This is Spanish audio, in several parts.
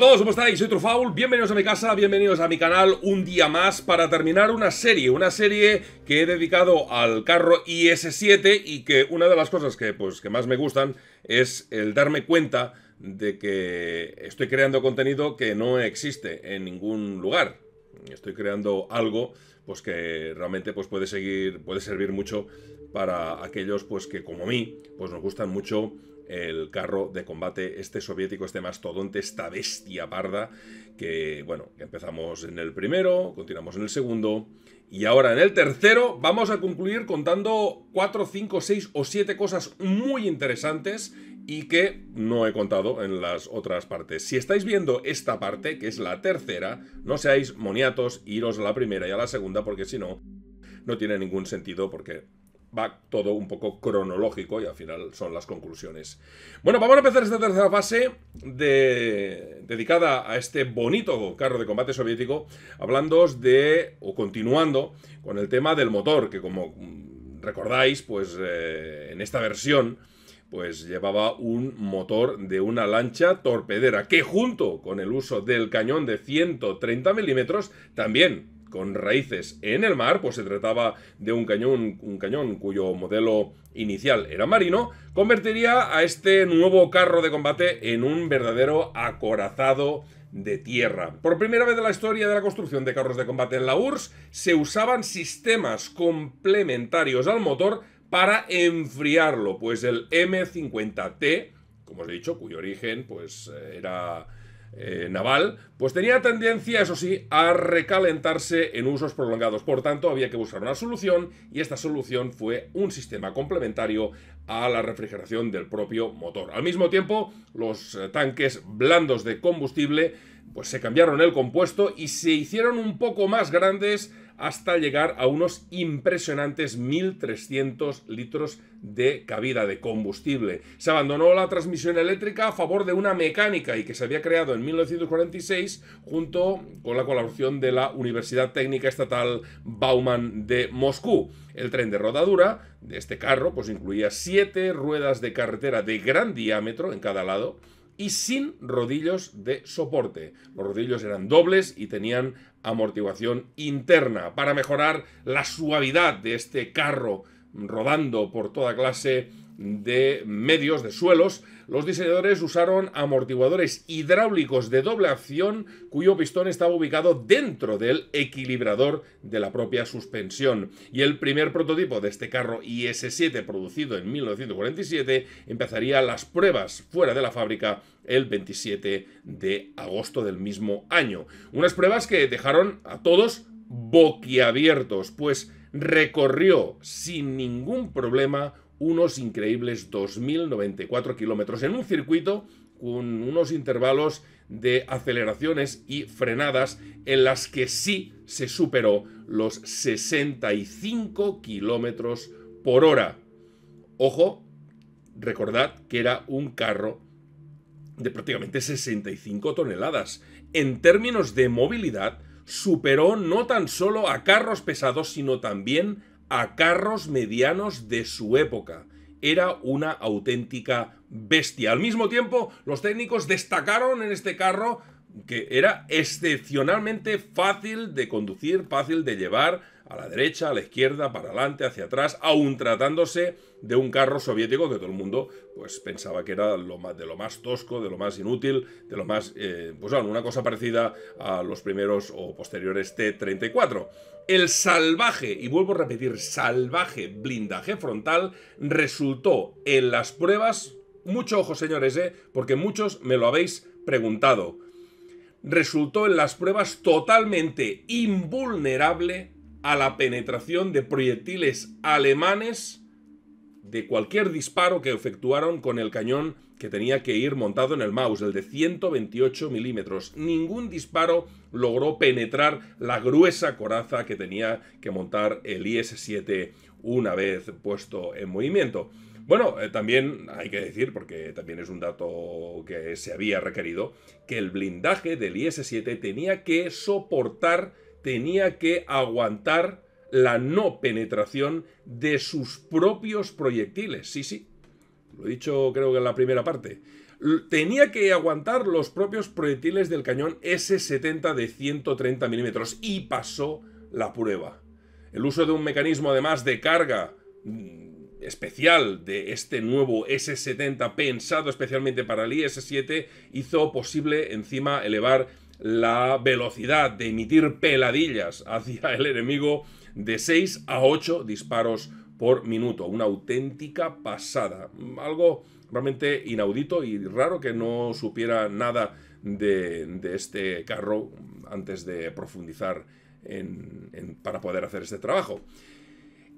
a todos, ¿cómo estáis? Soy Trufaul, bienvenidos a mi casa, bienvenidos a mi canal un día más para terminar una serie, una serie que he dedicado al carro IS-7 y que una de las cosas que, pues, que más me gustan es el darme cuenta de que estoy creando contenido que no existe en ningún lugar. Estoy creando algo pues que realmente pues puede seguir puede servir mucho para aquellos pues que como a mí pues nos gustan mucho el carro de combate este soviético, este mastodonte, esta bestia parda, que bueno, empezamos en el primero, continuamos en el segundo, y ahora en el tercero vamos a concluir contando 4, 5, 6 o 7 cosas muy interesantes y que no he contado en las otras partes. Si estáis viendo esta parte, que es la tercera, no seáis moniatos, iros a la primera y a la segunda, porque si no, no tiene ningún sentido porque va todo un poco cronológico y al final son las conclusiones. Bueno, vamos a empezar esta tercera fase dedicada a este bonito carro de combate soviético, hablando de, o continuando con el tema del motor, que como recordáis, pues eh, en esta versión pues llevaba un motor de una lancha torpedera que junto con el uso del cañón de 130 milímetros también con raíces en el mar, pues se trataba de un cañón, un cañón cuyo modelo inicial era marino, convertiría a este nuevo carro de combate en un verdadero acorazado de tierra. Por primera vez en la historia de la construcción de carros de combate en la URSS, se usaban sistemas complementarios al motor para enfriarlo, pues el M50T, como os he dicho, cuyo origen pues eh, era eh, naval, pues tenía tendencia, eso sí, a recalentarse en usos prolongados. Por tanto, había que buscar una solución y esta solución fue un sistema complementario a la refrigeración del propio motor. Al mismo tiempo, los eh, tanques blandos de combustible pues se cambiaron el compuesto y se hicieron un poco más grandes hasta llegar a unos impresionantes 1.300 litros de cabida de combustible. Se abandonó la transmisión eléctrica a favor de una mecánica y que se había creado en 1946 junto con la colaboración de la Universidad Técnica Estatal Bauman de Moscú. El tren de rodadura de este carro pues incluía siete ruedas de carretera de gran diámetro en cada lado y sin rodillos de soporte. Los rodillos eran dobles y tenían amortiguación interna para mejorar la suavidad de este carro rodando por toda clase de medios, de suelos, los diseñadores usaron amortiguadores hidráulicos de doble acción cuyo pistón estaba ubicado dentro del equilibrador de la propia suspensión. Y el primer prototipo de este carro IS-7 producido en 1947 empezaría las pruebas fuera de la fábrica el 27 de agosto del mismo año. Unas pruebas que dejaron a todos boquiabiertos, pues recorrió sin ningún problema unos increíbles 2.094 kilómetros en un circuito con unos intervalos de aceleraciones y frenadas en las que sí se superó los 65 kilómetros por hora. Ojo, recordad que era un carro de prácticamente 65 toneladas. En términos de movilidad, superó no tan solo a carros pesados, sino también a carros medianos de su época. Era una auténtica bestia. Al mismo tiempo, los técnicos destacaron en este carro que era excepcionalmente fácil de conducir, fácil de llevar, a la derecha, a la izquierda, para adelante, hacia atrás, aún tratándose de un carro soviético que todo el mundo pues, pensaba que era de lo más tosco, de lo más inútil, de lo más... Eh, pues bueno, una cosa parecida a los primeros o posteriores T-34. El salvaje, y vuelvo a repetir, salvaje blindaje frontal resultó en las pruebas... Mucho ojo, señores, eh, porque muchos me lo habéis preguntado. Resultó en las pruebas totalmente invulnerable a la penetración de proyectiles alemanes de cualquier disparo que efectuaron con el cañón que tenía que ir montado en el mouse, el de 128 milímetros. Ningún disparo logró penetrar la gruesa coraza que tenía que montar el IS-7 una vez puesto en movimiento. Bueno, eh, también hay que decir, porque también es un dato que se había requerido, que el blindaje del IS-7 tenía que soportar tenía que aguantar la no penetración de sus propios proyectiles. Sí, sí, lo he dicho creo que en la primera parte. Tenía que aguantar los propios proyectiles del cañón S-70 de 130 milímetros y pasó la prueba. El uso de un mecanismo además de carga mm, especial de este nuevo S-70 pensado especialmente para el IS-7 hizo posible encima elevar la velocidad de emitir peladillas hacia el enemigo de 6 a 8 disparos por minuto. Una auténtica pasada. Algo realmente inaudito y raro que no supiera nada de, este carro antes de profundizar para poder hacer este trabajo.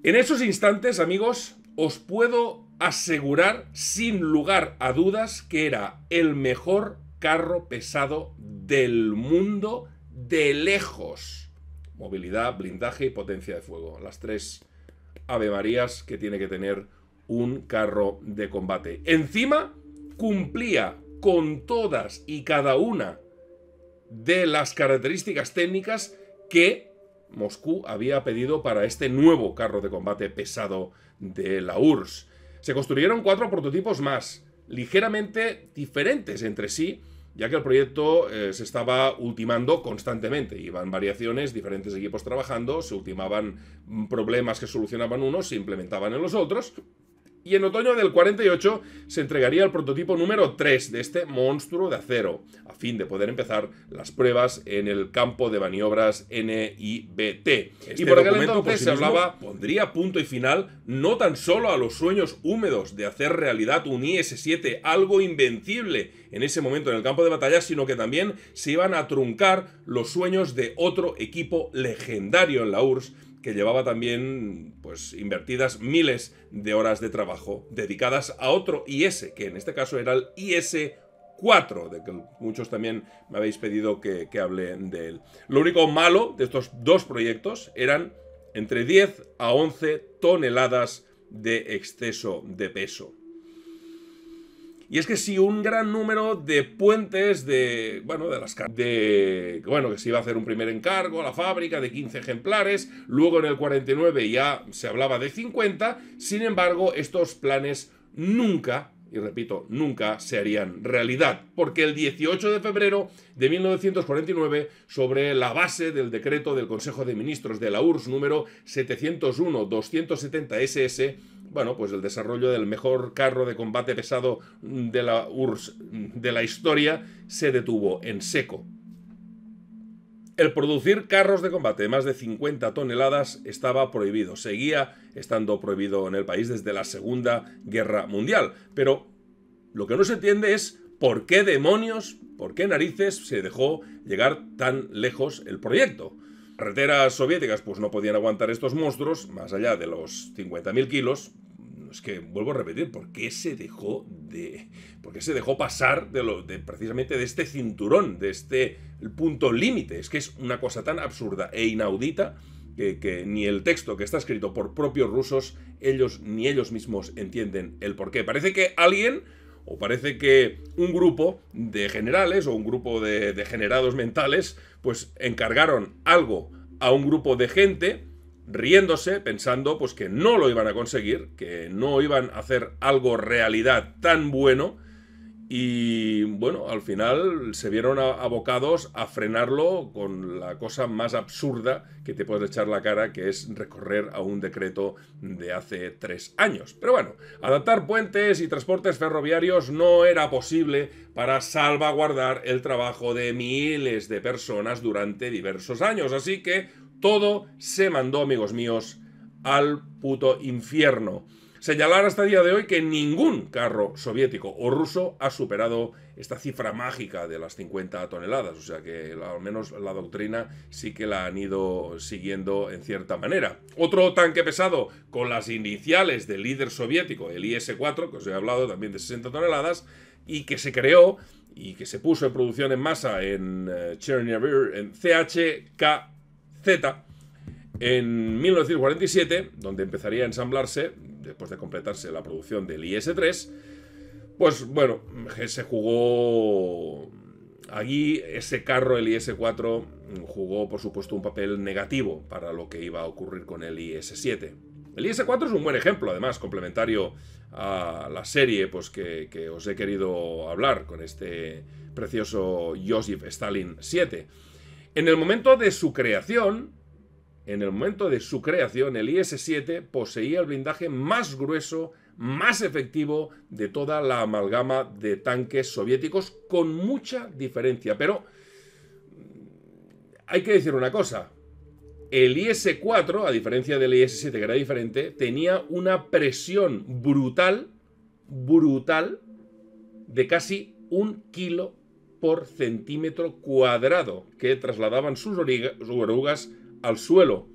En esos instantes, amigos, os puedo asegurar sin lugar a dudas que era el mejor carro pesado del mundo de lejos. Movilidad, blindaje y potencia de fuego. Las tres avemarías que tiene que tener un carro de combate. Encima, cumplía con todas y cada una de las características técnicas que Moscú había pedido para este nuevo carro de combate pesado de la URSS. Se construyeron cuatro prototipos más, ligeramente diferentes entre sí, ya que el proyecto eh, se estaba ultimando constantemente. Iban variaciones, diferentes equipos trabajando, se ultimaban mm, problemas que solucionaban unos, se implementaban en los otros, y en otoño del 48 se entregaría el prototipo número 3 de este monstruo de acero, a fin de poder empezar las pruebas en el campo de maniobras NIBT. Este y por aquel se hablaba, pondría punto y final no tan solo a los sueños húmedos de hacer realidad un IS-7, algo invencible en ese momento en el campo de batalla, sino que también se iban a truncar los sueños de otro equipo legendario en la URSS que llevaba también pues invertidas miles de horas de trabajo dedicadas a otro IS, que en este caso era el IS 4, de que muchos también me habéis pedido que, que hable de él. Lo único malo de estos dos proyectos eran entre 10 a 11 toneladas de exceso de peso. Y es que si un gran número de puentes de, bueno, de las de, bueno, que se iba a hacer un primer encargo a la fábrica de 15 ejemplares, luego en el 49 ya se hablaba de 50, sin embargo, estos planes nunca y repito, nunca se harían realidad, porque el 18 de febrero de 1949, sobre la base del decreto del Consejo de Ministros de la URSS número 701-270 SS, bueno, pues el desarrollo del mejor carro de combate pesado de la de la historia se detuvo en seco. El producir carros de combate de más de 50 toneladas estaba prohibido, seguía estando prohibido en el país desde la Segunda Guerra Mundial, pero lo que no se entiende es por qué demonios, por qué narices se dejó llegar tan lejos el proyecto. Carreteras soviéticas pues no podían aguantar estos monstruos, más allá de los 50.000 kilos. Es que vuelvo a repetir, ¿por qué se dejó de. ¿Por qué se dejó pasar de De, precisamente de este cinturón, de este punto límite? Es que es una cosa tan absurda e inaudita que, que, ni el texto que está escrito por propios rusos, ellos ni ellos mismos entienden el porqué. Parece que alguien o parece que un grupo de generales o un grupo de degenerados mentales, pues encargaron algo a un grupo de gente riéndose, pensando pues que no lo iban a conseguir, que no iban a hacer algo realidad tan bueno y bueno, al final se vieron abocados a frenarlo con la cosa más absurda que te puedes echar la cara, que es recorrer a un decreto de hace tres años. Pero bueno, adaptar puentes y transportes ferroviarios no era posible para salvaguardar el trabajo de miles de personas durante diversos años. Así que todo se mandó, amigos míos, al puto infierno señalar hasta el día de hoy que ningún carro soviético o ruso ha superado esta cifra mágica de las 50 toneladas, o sea que al menos la doctrina sí que la han ido siguiendo en cierta manera. Otro tanque pesado con las iniciales del líder soviético, el IS-4, que os he hablado también de 60 toneladas, y que se creó y que se puso en producción en masa en eh, Chernobyl, en CHKZ, en 1947, donde empezaría a ensamblarse después de completarse la producción del IS-3, pues bueno, se jugó allí ese carro, el IS-4, jugó por supuesto un papel negativo para lo que iba a ocurrir con el IS-7. El IS-4 es un buen ejemplo, además, complementario a la serie pues, que, que os he querido hablar con este precioso Joseph Stalin 7. En el momento de su creación, en el momento de su creación, el IS-7 poseía el blindaje más grueso, más efectivo de toda la amalgama de tanques soviéticos, con mucha diferencia. Pero mm, hay que decir una cosa. El IS-4, a diferencia del IS-7, que era diferente, tenía una presión brutal, brutal, de casi un kilo por centímetro cuadrado que trasladaban sus orugas al suelo.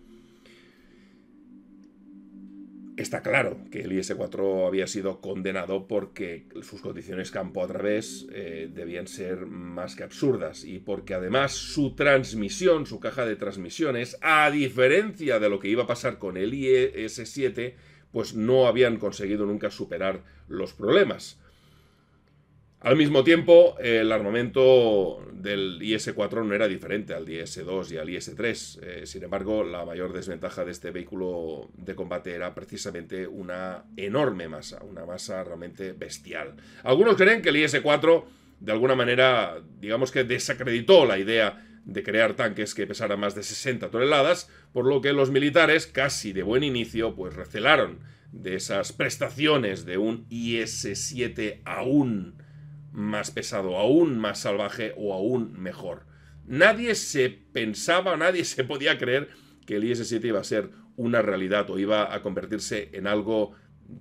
Está claro que el IS-4 había sido condenado porque sus condiciones campo a través eh, debían ser más que absurdas y porque además su transmisión, su caja de transmisiones, a diferencia de lo que iba a pasar con el IS-7, pues no habían conseguido nunca superar los problemas. Al mismo tiempo, el armamento del IS-4 no era diferente al IS-2 y al IS-3. Eh, sin embargo, la mayor desventaja de este vehículo de combate era precisamente una enorme masa, una masa realmente bestial. Algunos creen que el IS-4, de alguna manera, digamos que desacreditó la idea de crear tanques que pesaran más de 60 toneladas, por lo que los militares, casi de buen inicio, pues recelaron de esas prestaciones de un IS-7 aún más pesado, aún más salvaje o aún mejor. Nadie se pensaba, nadie se podía creer que el IS-7 iba a ser una realidad o iba a convertirse en algo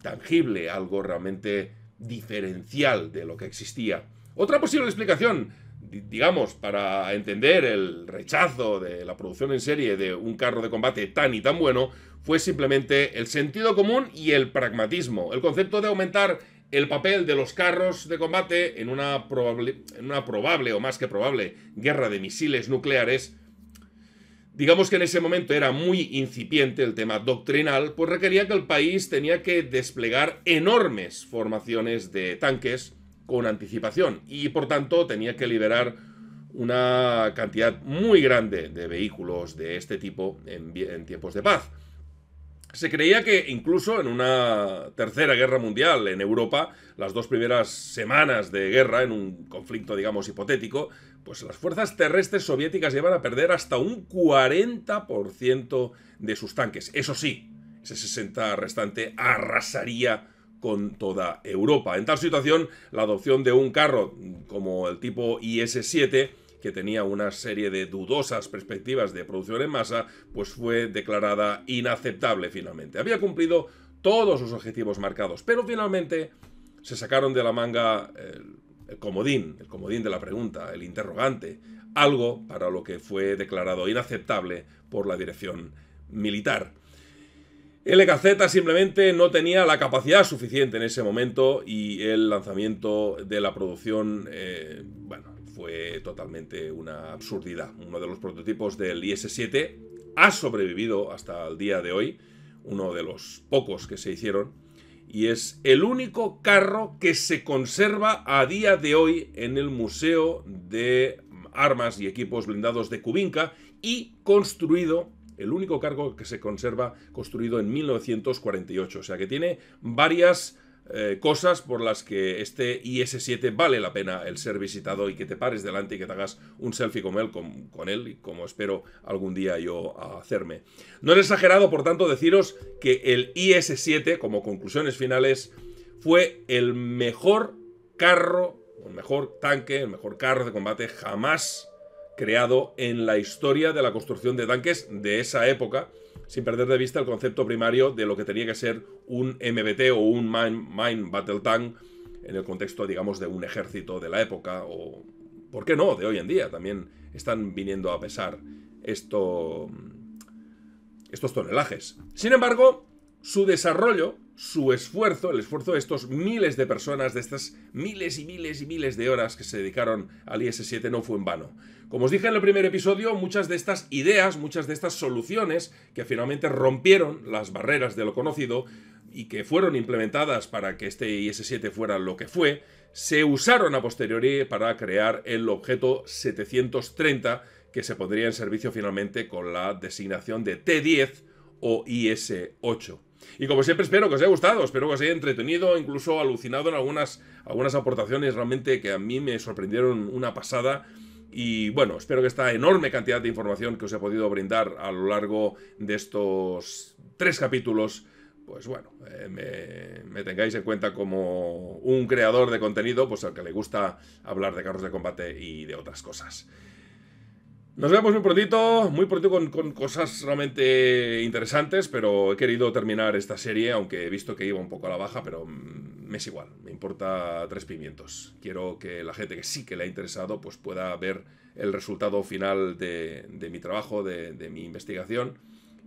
tangible, algo realmente diferencial de lo que existía. Otra posible explicación, digamos, para entender el rechazo de la producción en serie de un carro de combate tan y tan bueno, fue simplemente el sentido común y el pragmatismo, el concepto de aumentar el papel de los carros de combate en una, probable, o más que probable guerra de misiles nucleares, digamos que en ese momento era muy incipiente el tema doctrinal, pues requería que el país tenía que desplegar enormes formaciones de tanques con anticipación y por tanto tenía que liberar una cantidad muy grande de vehículos de este tipo en tiempos de paz. Se creía que incluso en una tercera guerra mundial en Europa, las dos primeras semanas de guerra, en un conflicto digamos hipotético, pues las fuerzas terrestres soviéticas llevan a perder hasta un 40% de sus tanques. Eso sí, ese 60 restante arrasaría con toda Europa. En tal situación, la adopción de un carro como el tipo IS-7 que tenía una serie de dudosas perspectivas de producción en masa, pues fue declarada inaceptable finalmente. Había cumplido todos los objetivos marcados, pero finalmente se sacaron de la manga el, comodín, el comodín de la pregunta, el interrogante, algo para lo que fue declarado inaceptable por la dirección militar. LKZ e simplemente no tenía la capacidad suficiente en ese momento y el lanzamiento de la producción, eh, bueno, fue totalmente una absurdidad. Uno de los prototipos del IS-7 ha sobrevivido hasta el día de hoy, uno de los pocos que se hicieron, y es el único carro que se conserva a día de hoy en el Museo de Armas y Equipos Blindados de Cubinca y construido el único cargo que se conserva construido en 1948. O sea que tiene varias eh, cosas por las que este IS-7 vale la pena el ser visitado y que te pares delante y que te hagas un selfie con él, con, con él y como espero algún día yo hacerme. No es exagerado, por tanto, deciros que el IS-7, como conclusiones finales, fue el mejor carro, el mejor tanque, el mejor carro de combate jamás creado en la historia de la construcción de tanques de esa época sin perder de vista el concepto primario de lo que tenía que ser un MBT o un Mine, Battle Tank en el contexto, digamos, de un ejército de la época o, ¿por qué no?, de hoy en día. También están viniendo a pesar esto, estos tonelajes. Sin embargo, su desarrollo su esfuerzo, el esfuerzo de estos miles de personas, de estas miles y miles y miles de horas que se dedicaron al IS-7 no fue en vano. Como os dije en el primer episodio, muchas de estas ideas, muchas de estas soluciones que finalmente rompieron las barreras de lo conocido y que fueron implementadas para que este IS-7 fuera lo que fue, se usaron a posteriori para crear el objeto 730 que se pondría en servicio finalmente con la designación de T-10 o IS-8. Y como siempre espero que os haya gustado, espero que os haya entretenido, incluso alucinado en algunas, algunas aportaciones realmente que a mí me sorprendieron una pasada. Y bueno, espero que esta enorme cantidad de información que os he podido brindar a lo largo de estos tres capítulos, pues bueno, eh, me, me, tengáis en cuenta como un creador de contenido, pues al que le gusta hablar de carros de combate y de otras cosas. Nos vemos muy prontito, muy pronto con, cosas realmente interesantes, pero he querido terminar esta serie, aunque he visto que iba un poco a la baja, pero mm, me es igual, me importa tres pimientos. Quiero que la gente que sí que le ha interesado pues pueda ver el resultado final de, mi trabajo, de, de mi investigación.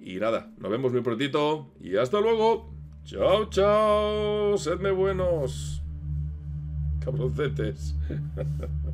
Y nada, nos vemos muy prontito y hasta luego. Chao, chao, sedme buenos. Cabroncetes.